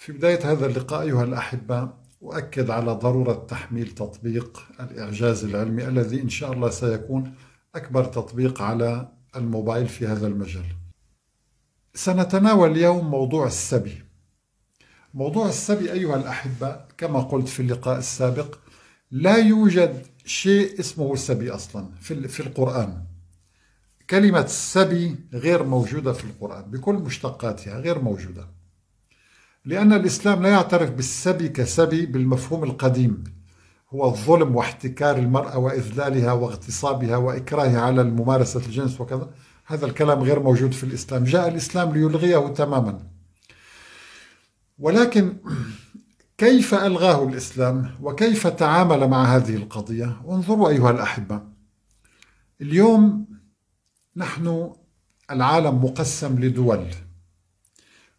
في بداية هذا اللقاء أيها الأحبة أؤكد على ضرورة تحميل تطبيق الإعجاز العلمي الذي إن شاء الله سيكون أكبر تطبيق على الموبايل في هذا المجال. سنتناول اليوم موضوع السبي. موضوع السبي أيها الأحبة كما قلت في اللقاء السابق لا يوجد شيء اسمه سبي أصلا في القرآن. كلمة السبي غير موجودة في القرآن بكل مشتقاتها غير موجودة. لأن الإسلام لا يعترف بالسبي كسبي بالمفهوم القديم هو الظلم واحتكار المرأة وإذلالها واغتصابها وإكراهها على ممارسة الجنس وكذا هذا الكلام غير موجود في الإسلام جاء الإسلام ليلغيه تماما ولكن كيف ألغاه الإسلام وكيف تعامل مع هذه القضية انظروا أيها الأحبة اليوم نحن العالم مقسم لدول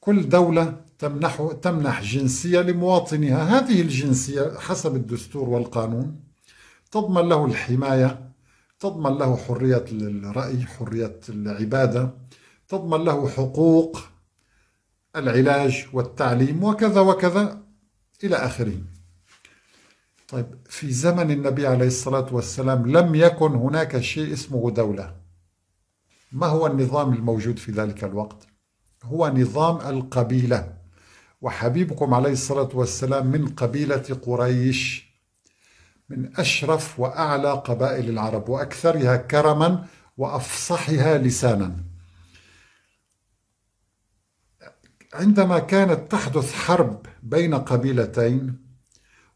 كل دولة تمنح تمنح جنسية لمواطنها هذه الجنسية حسب الدستور والقانون تضمن له الحماية تضمن له حرية الرأي حرية العبادة تضمن له حقوق العلاج والتعليم وكذا وكذا إلى آخره طيب في زمن النبي عليه الصلاة والسلام لم يكن هناك شيء اسمه دولة ما هو النظام الموجود في ذلك الوقت؟ هو نظام القبيلة وحبيبكم عليه الصلاة والسلام من قبيلة قريش من أشرف وأعلى قبائل العرب وأكثرها كرما وأفصحها لسانا عندما كانت تحدث حرب بين قبيلتين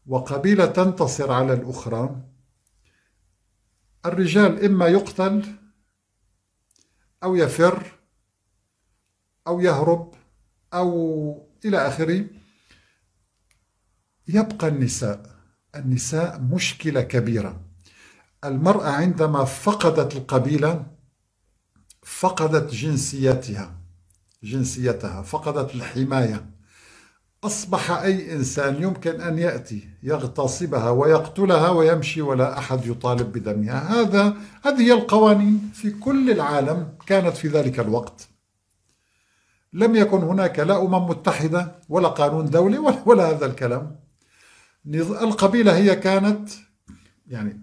وقبيلة تنتصر على الأخرى الرجال إما يقتل أو يفر أو يهرب أو إلى آخره يبقى النساء النساء مشكلة كبيرة المرأة عندما فقدت القبيلة فقدت جنسيتها جنسيتها فقدت الحماية أصبح أي إنسان يمكن أن يأتي يغتصبها ويقتلها ويمشي ولا أحد يطالب بدمها هذا هذه القوانين في كل العالم كانت في ذلك الوقت لم يكن هناك لا أمم متحدة ولا قانون دولي ولا, هذا الكلام القبيلة هي كانت يعني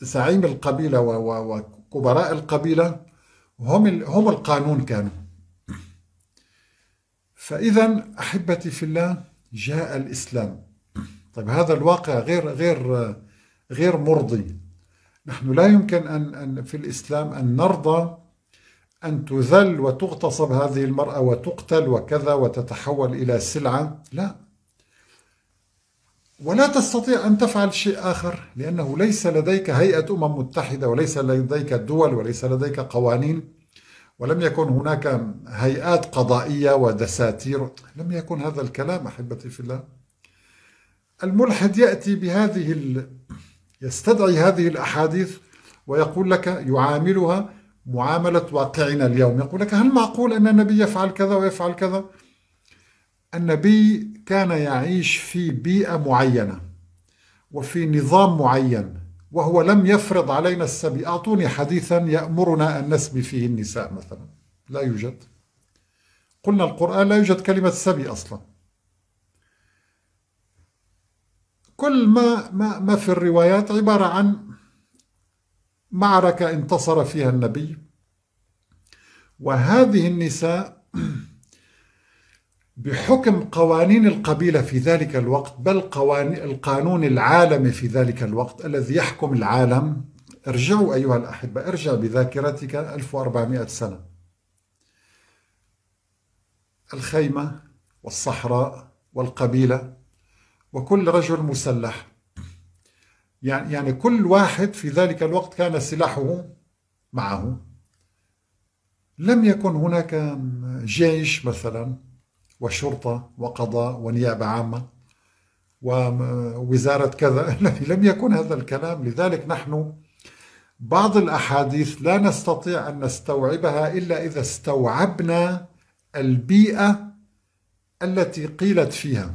زعيم القبيلة وكبراء القبيلة هم هم القانون كانوا فإذا أحبتي في الله جاء الإسلام طيب هذا الواقع غير غير غير مرضي نحن لا يمكن أن أن في الإسلام أن نرضى أن تذل وتغتصب هذه المرأة وتقتل وكذا وتتحول إلى سلعة لا ولا تستطيع أن تفعل شيء آخر لأنه ليس لديك هيئة أمم متحدة وليس لديك دول وليس لديك قوانين ولم يكن هناك هيئات قضائية ودساتير لم يكن هذا الكلام أحبتي في الله الملحد يأتي بهذه ال... يستدعي هذه الأحاديث ويقول لك يعاملها معاملة واقعنا اليوم يقول لك هل معقول أن النبي يفعل كذا ويفعل كذا النبي كان يعيش في بيئة معينة وفي نظام معين وهو لم يفرض علينا السبي أعطوني حديثا يأمرنا أن نسبي فيه النساء مثلا لا يوجد قلنا القرآن لا يوجد كلمة سبي أصلا كل ما, ما, ما في الروايات عبارة عن معركة انتصر فيها النبي وهذه النساء بحكم قوانين القبيلة في ذلك الوقت بل القانون العالمي في ذلك الوقت الذي يحكم العالم ارجعوا أيها الأحبة ارجع بذاكرتك 1400 سنة الخيمة والصحراء والقبيلة وكل رجل مسلح يعني يعني كل واحد في ذلك الوقت كان سلاحه معه لم يكن هناك جيش مثلا وشرطة وقضاء ونيابة عامة ووزارة كذا لم يكن هذا الكلام لذلك نحن بعض الأحاديث لا نستطيع أن نستوعبها إلا إذا استوعبنا البيئة التي قيلت فيها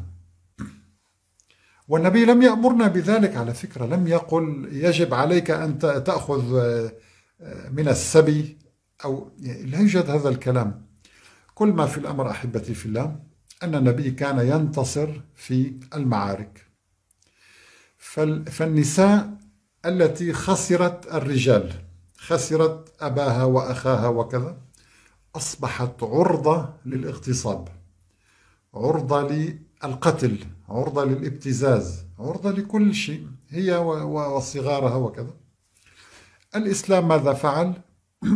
والنبي لم يأمرنا بذلك على فكرة لم يقل يجب عليك أن تأخذ آه، آه، من السبي أو يعني لا يوجد هذا الكلام كل ما في الأمر أحبتي في الله أن النبي كان ينتصر في المعارك فالنساء التي خسرت الرجال خسرت أباها وأخاها وكذا أصبحت عرضة للاغتصاب عرضة القتل عرضة للابتزاز عرضة لكل شيء هي وصغارها وكذا الإسلام ماذا فعل؟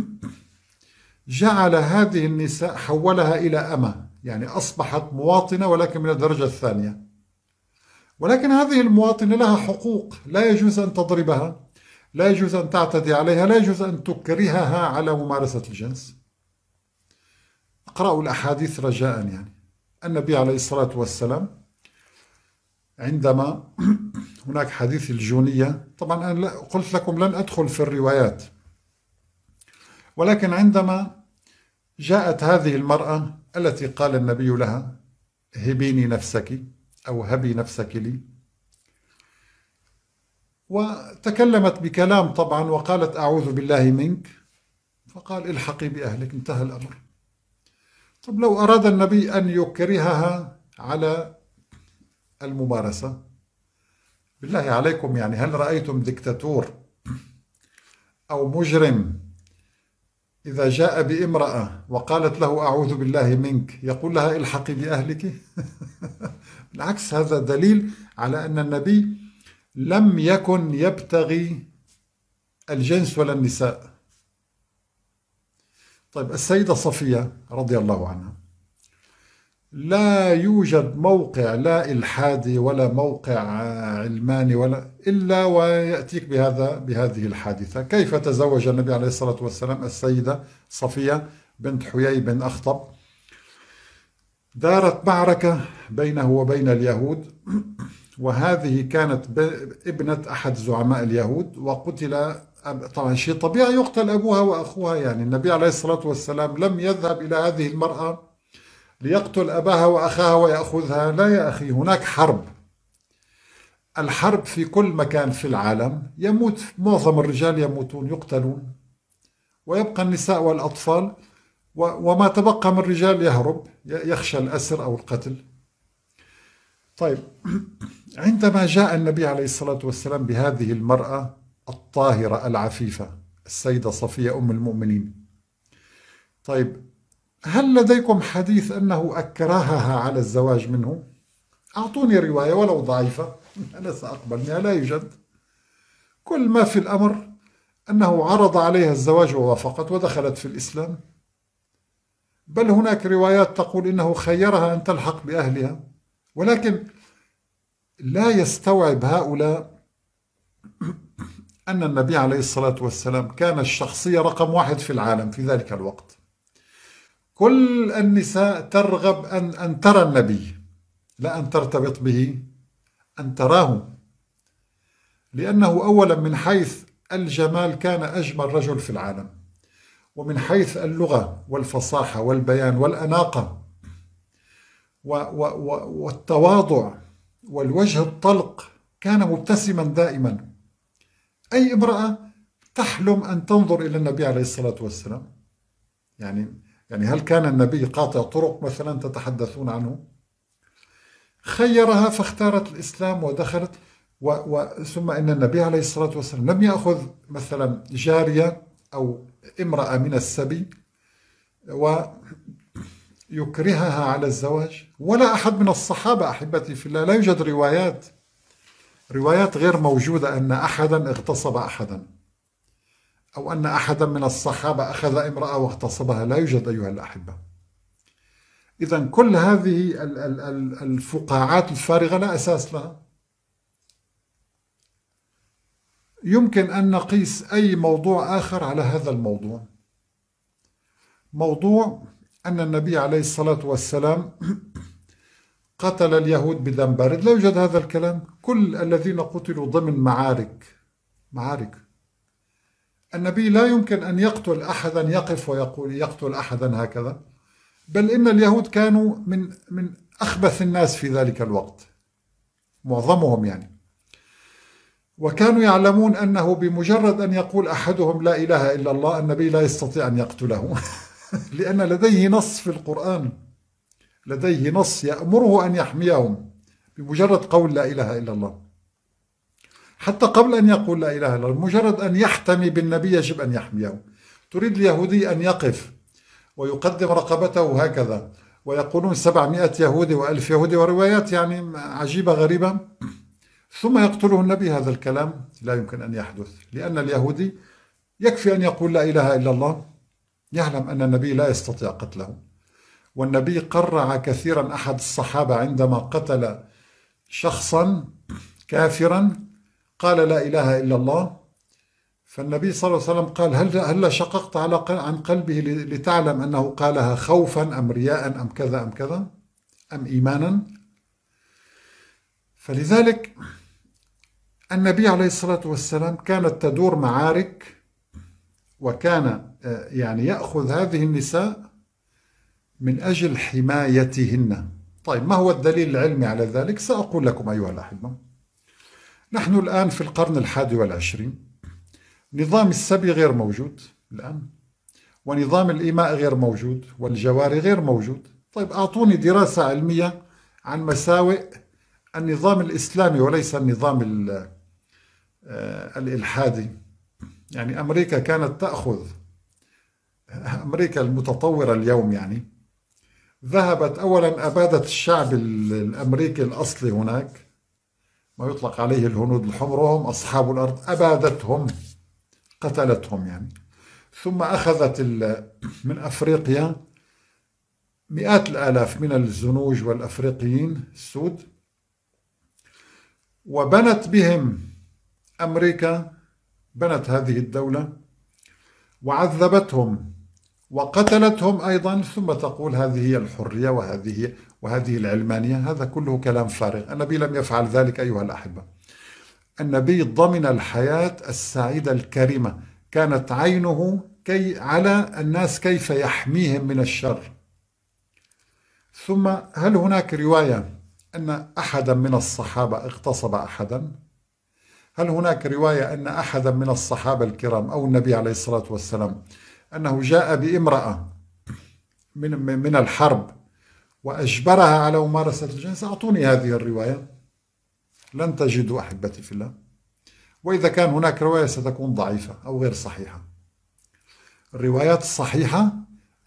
جعل هذه النساء حولها إلى أمة يعني أصبحت مواطنة ولكن من الدرجة الثانية ولكن هذه المواطنة لها حقوق لا يجوز أن تضربها لا يجوز أن تعتدي عليها لا يجوز أن تكرهها على ممارسة الجنس اقرأوا الأحاديث رجاء يعني النبي عليه الصلاة والسلام عندما هناك حديث الجونية طبعا أنا قلت لكم لن أدخل في الروايات ولكن عندما جاءت هذه المرأة التي قال النبي لها هبيني نفسك أو هبي نفسك لي وتكلمت بكلام طبعا وقالت أعوذ بالله منك فقال الحقي بأهلك انتهى الأمر طب لو أراد النبي أن يكرهها على الممارسة بالله عليكم يعني هل رأيتم دكتاتور أو مجرم إذا جاء بامرأة وقالت له أعوذ بالله منك يقول لها الحقي بأهلك بالعكس هذا دليل على أن النبي لم يكن يبتغي الجنس ولا النساء طيب السيدة صفية رضي الله عنها لا يوجد موقع لا إلحادي ولا موقع علماني ولا إلا ويأتيك بهذا بهذه الحادثة كيف تزوج النبي عليه الصلاة والسلام السيدة صفية بنت حيي بن أخطب دارت معركة بينه وبين اليهود وهذه كانت ابنة أحد زعماء اليهود وقتل طبعا شيء طبيعي يقتل أبوها وأخوها يعني النبي عليه الصلاة والسلام لم يذهب إلى هذه المرأة ليقتل أباها وأخاها ويأخذها لا يا أخي هناك حرب الحرب في كل مكان في العالم يموت معظم الرجال يموتون يقتلون ويبقى النساء والأطفال وما تبقى من الرجال يهرب يخشى الأسر أو القتل طيب عندما جاء النبي عليه الصلاة والسلام بهذه المرأة الطاهرة العفيفة السيدة صفية أم المؤمنين طيب هل لديكم حديث أنه أكرهها على الزواج منه؟ أعطوني رواية ولو ضعيفة أنا سأقبلها لا يوجد كل ما في الأمر أنه عرض عليها الزواج ووافقت ودخلت في الإسلام بل هناك روايات تقول إنه خيرها أن تلحق بأهلها ولكن لا يستوعب هؤلاء أن النبي عليه الصلاة والسلام كان الشخصية رقم واحد في العالم في ذلك الوقت كل النساء ترغب أن, أن ترى النبي لا أن ترتبط به أن تراه لأنه أولا من حيث الجمال كان أجمل رجل في العالم ومن حيث اللغة والفصاحة والبيان والأناقة و و و والتواضع والوجه الطلق كان مبتسما دائما أي امرأة تحلم أن تنظر إلى النبي عليه الصلاة والسلام يعني يعني هل كان النبي قاطع طرق مثلا تتحدثون عنه خيرها فاختارت الإسلام ودخلت و و ثم إن النبي عليه الصلاة والسلام لم يأخذ مثلا جارية أو امرأة من السبي ويكرهها على الزواج ولا أحد من الصحابة أحبتي في الله لا يوجد روايات روايات غير موجودة أن أحدا اغتصب أحدا أو أن أحدا من الصحابة أخذ امرأة واغتصبها لا يوجد أيها الأحبة إذا كل هذه الفقاعات الفارغة لا أساس لها يمكن أن نقيس أي موضوع آخر على هذا الموضوع موضوع أن النبي عليه الصلاة والسلام قتل اليهود بدم بارد لا يوجد هذا الكلام كل الذين قتلوا ضمن معارك معارك النبي لا يمكن أن يقتل أحدا يقف ويقول يقتل أحدا هكذا بل إن اليهود كانوا من من أخبث الناس في ذلك الوقت معظمهم يعني وكانوا يعلمون أنه بمجرد أن يقول أحدهم لا إله إلا الله النبي لا يستطيع أن يقتله لأن لديه نص في القرآن لديه نص يأمره أن يحميهم بمجرد قول لا إله إلا الله حتى قبل أن يقول لا إله إلا الله مجرد أن يحتمي بالنبي يجب أن يحميه تريد اليهودي أن يقف ويقدم رقبته هكذا ويقولون 700 يهودي و1000 يهودي وروايات يعني عجيبة غريبة ثم يقتله النبي هذا الكلام لا يمكن أن يحدث لأن اليهودي يكفي أن يقول لا إله إلا الله يعلم أن النبي لا يستطيع قتله والنبي قرع كثيرا احد الصحابه عندما قتل شخصا كافرا قال لا اله الا الله فالنبي صلى الله عليه وسلم قال هل هل شققت على عن قلبه لتعلم انه قالها خوفا ام رياء ام كذا ام كذا ام ايمانا فلذلك النبي عليه الصلاه والسلام كانت تدور معارك وكان آه، يعني ياخذ هذه النساء من أجل حمايتهن طيب ما هو الدليل العلمي على ذلك؟ سأقول لكم أيها الأحبة نحن الآن في القرن الحادي والعشرين نظام السبي غير موجود الآن ونظام الإيماء غير موجود والجواري غير موجود طيب أعطوني دراسة علمية عن مساوئ النظام الإسلامي وليس النظام آه، الإلحادي يعني أمريكا كانت تأخذ أمريكا المتطورة اليوم يعني ذهبت أولا أبادت الشعب الأمريكي الأصلي هناك ما يطلق عليه الهنود الحمر وهم أصحاب الأرض أبادتهم قتلتهم يعني ثم أخذت من أفريقيا مئات الآلاف من الزنوج والأفريقيين السود وبنت بهم أمريكا بنت هذه الدولة وعذبتهم وقتلتهم أيضا ثم تقول هذه هي الحرية وهذه وهذه العلمانية هذا كله كلام فارغ النبي لم يفعل ذلك أيها الأحبة النبي ضمن الحياة السعيدة الكريمة كانت عينه كي على الناس كيف يحميهم من الشر ثم هل هناك رواية أن أحدا من الصحابة اغتصب أحدا هل هناك رواية أن أحدا من الصحابة الكرام أو النبي عليه الصلاة والسلام أنه جاء بامرأة من من الحرب وأجبرها على ممارسة الجنس أعطوني هذه الرواية لن تجدوا أحبتي في الله وإذا كان هناك رواية ستكون ضعيفة أو غير صحيحة الروايات الصحيحة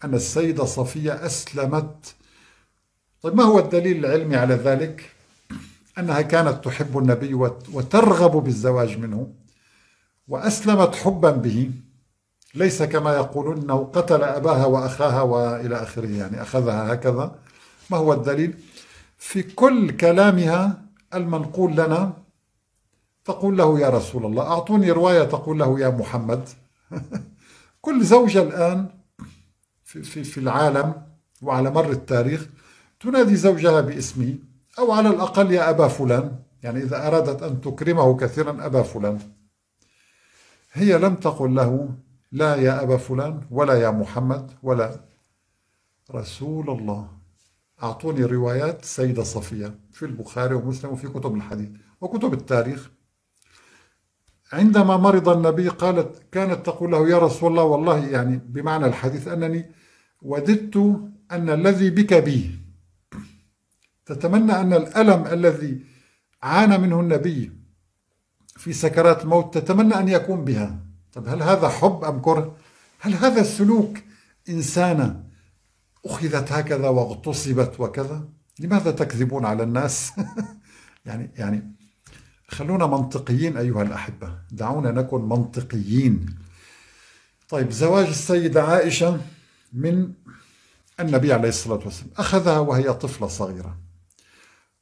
أن السيدة صفية أسلمت طيب ما هو الدليل العلمي على ذلك؟ أنها كانت تحب النبي وترغب بالزواج منه وأسلمت حبا به ليس كما يقولون أنه قتل أباها وأخاها وإلى آخره يعني أخذها هكذا ما هو الدليل في كل كلامها المنقول لنا تقول له يا رسول الله أعطوني رواية تقول له يا محمد كل زوجة الآن في, في, في العالم وعلى مر التاريخ تنادي زوجها باسمه أو على الأقل يا أبا فلان يعني إذا أرادت أن تكرمه كثيرا أبا فلان هي لم تقل له لا يا أبا فلان ولا يا محمد ولا رسول الله أعطوني روايات سيدة صفية في البخاري ومسلم وفي كتب الحديث وكتب التاريخ عندما مرض النبي قالت كانت تقول له يا رسول الله والله يعني بمعنى الحديث أنني وددت أن الذي بك بي تتمنى أن الألم الذي عانى منه النبي في سكرات الموت تتمنى أن يكون بها طب هل هذا حب أم كره؟ هل هذا السلوك إنسانة أخذت هكذا واغتصبت وكذا؟ لماذا تكذبون على الناس؟ يعني يعني خلونا منطقيين أيها الأحبة دعونا نكن منطقيين طيب زواج السيدة عائشة من النبي عليه الصلاة والسلام أخذها وهي طفلة صغيرة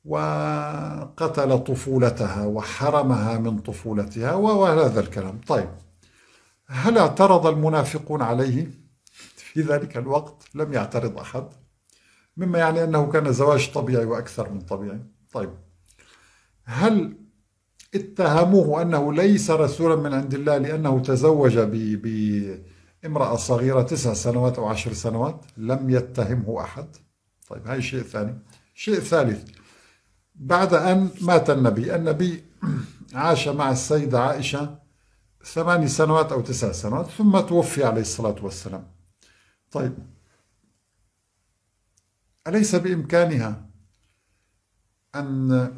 وقتل طفولتها وحرمها من طفولتها وهذا الكلام طيب هل اعترض المنافقون عليه؟ في ذلك الوقت لم يعترض أحد مما يعني أنه كان زواج طبيعي وأكثر من طبيعي طيب هل اتهموه أنه ليس رسولا من عند الله لأنه تزوج بامرأة صغيرة تسع سنوات أو عشر سنوات لم يتهمه أحد طيب هاي شيء ثاني شيء ثالث بعد أن مات النبي النبي عاش مع السيدة عائشة ثماني سنوات أو تسع سنوات ثم توفي عليه الصلاة والسلام طيب أليس بإمكانها أن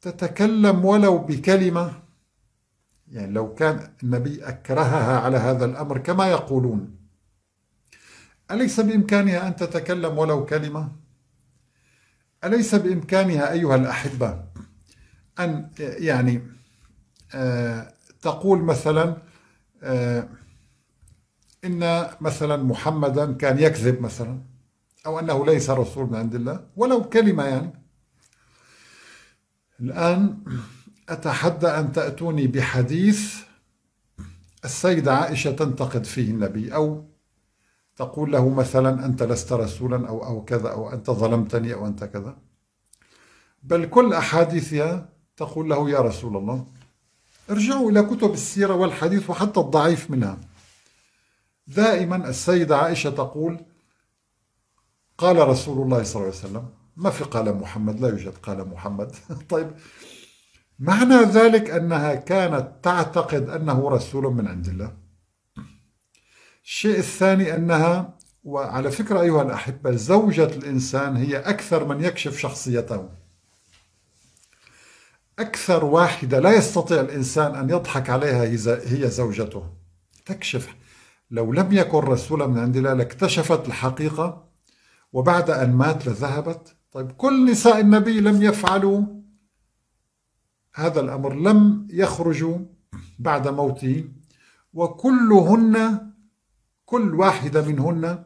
تتكلم ولو بكلمة يعني لو كان النبي أكرهها على هذا الأمر كما يقولون أليس بإمكانها أن تتكلم ولو كلمة؟ أليس بإمكانها أيها الأحبة أن يعني آه، تقول مثلا آه، إن مثلا محمدا كان يكذب مثلا أو أنه ليس رسول من عند الله ولو كلمة يعني الآن أتحدى أن تأتوني بحديث السيدة عائشة تنتقد فيه النبي أو تقول له مثلا أنت لست رسولا أو أو كذا أو أنت ظلمتني أو أنت كذا بل كل أحاديثها تقول له يا رسول الله ارجعوا إلى كتب السيرة والحديث وحتى الضعيف منها دائما السيدة عائشة تقول قال رسول الله صلى الله عليه وسلم ما في قال محمد لا يوجد قال محمد طيب معنى ذلك أنها كانت تعتقد أنه رسول من عند الله الشيء الثاني أنها وعلى فكرة أيها الأحبة زوجة الإنسان هي أكثر من يكشف شخصيته أكثر واحدة لا يستطيع الإنسان أن يضحك عليها إذا هي زوجته تكشف لو لم يكن رسولا من عند الله لاكتشفت الحقيقة وبعد أن مات لذهبت طيب كل نساء النبي لم يفعلوا هذا الأمر لم يخرجوا بعد موته وكلهن كل واحدة منهن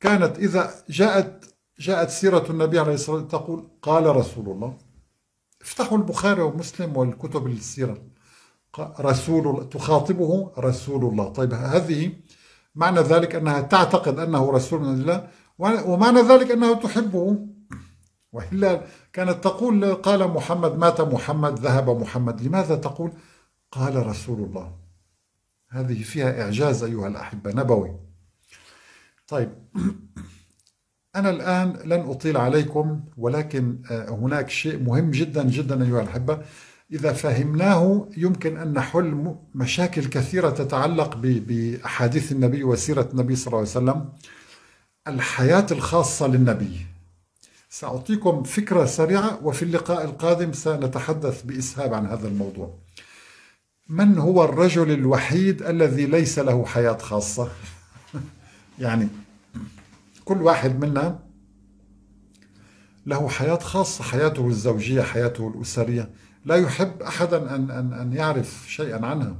كانت إذا جاءت جاءت سيرة النبي عليه الصلاة والسلام تقول قال رسول الله افتحوا البخاري ومسلم والكتب السيرة رسول تخاطبه رسول الله طيب هذه معنى ذلك أنها تعتقد أنه رسول الله ومعنى ذلك أنها تحبه وإلا كانت تقول قال محمد مات محمد ذهب محمد لماذا تقول قال رسول الله هذه فيها إعجاز أيها الأحبة نبوي طيب أنا الآن لن أطيل عليكم ولكن آه، هناك شيء مهم جدا جدا أيها الأحبة إذا فهمناه يمكن أن نحل مشاكل كثيرة تتعلق بأحاديث النبي وسيرة النبي صلى الله عليه وسلم الحياة الخاصة للنبي سأعطيكم فكرة سريعة وفي اللقاء القادم سنتحدث بإسهاب عن هذا الموضوع من هو الرجل الوحيد الذي ليس له حياة خاصة؟ يعني كل واحد منا له حياة خاصة حياته الزوجية حياته الأسرية لا يحب أحدا أن, أن, أن يعرف شيئا عنها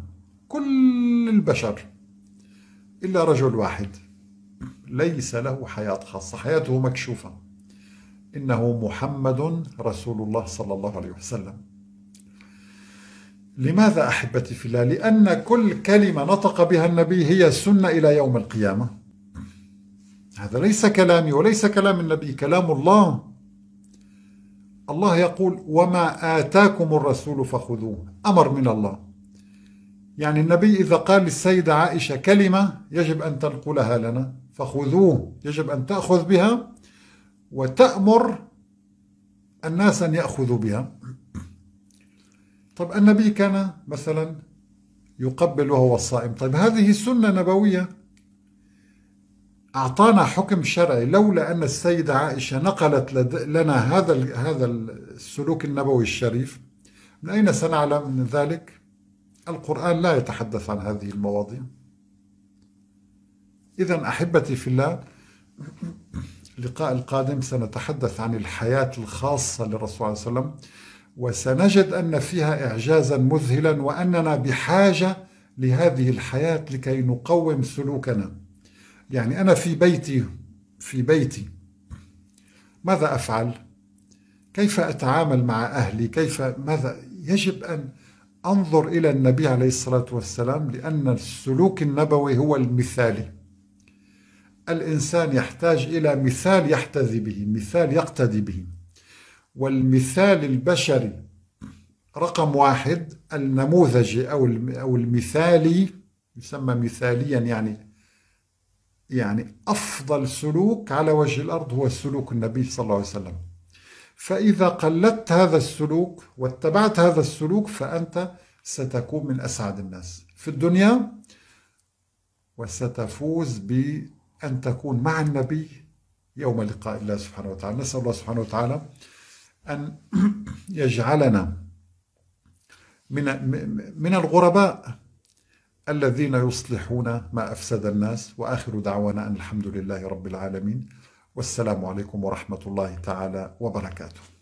كل البشر إلا رجل واحد ليس له حياة خاصة حياته مكشوفة إنه محمد رسول الله صلى الله عليه وسلم لماذا أحبتي في الله؟ لأن كل كلمة نطق بها النبي هي سنة إلى يوم القيامة هذا ليس كلامي وليس كلام النبي كلام الله الله يقول وما آتاكم الرسول فخذوه أمر من الله يعني النبي إذا قال للسيدة عائشة كلمة يجب أن تنقلها لنا فخذوه يجب أن تأخذ بها وتأمر الناس أن يأخذوا بها طب النبي كان مثلا يقبل وهو الصائم طيب هذه سنة نبوية أعطانا حكم شرعي لولا أن السيدة عائشة نقلت لنا هذا هذا السلوك النبوي الشريف من أين سنعلم من ذلك؟ القرآن لا يتحدث عن هذه المواضيع إذا أحبتي في الله اللقاء القادم سنتحدث عن الحياة الخاصة للرسول صلى الله عليه وسلم وسنجد أن فيها إعجازا مذهلا وأننا بحاجة لهذه الحياة لكي نقوم سلوكنا يعني أنا في بيتي في بيتي ماذا أفعل؟ كيف أتعامل مع أهلي؟ كيف ماذا؟ يجب أن أنظر إلى النبي عليه الصلاة والسلام لأن السلوك النبوي هو المثالي. الإنسان يحتاج إلى مثال يحتذي به، مثال يقتدي به. والمثال البشري رقم واحد النموذجي أو المثالي يسمى مثاليا يعني يعني أفضل سلوك على وجه الأرض هو سلوك النبي صلى الله عليه وسلم فإذا قلدت هذا السلوك واتبعت هذا السلوك فأنت ستكون من أسعد الناس في الدنيا وستفوز بأن تكون مع النبي يوم لقاء الله سبحانه وتعالى نسأل الله سبحانه وتعالى أن يجعلنا من من الغرباء الذين يصلحون ما أفسد الناس وآخر دعوانا أن الحمد لله رب العالمين والسلام عليكم ورحمة الله تعالى وبركاته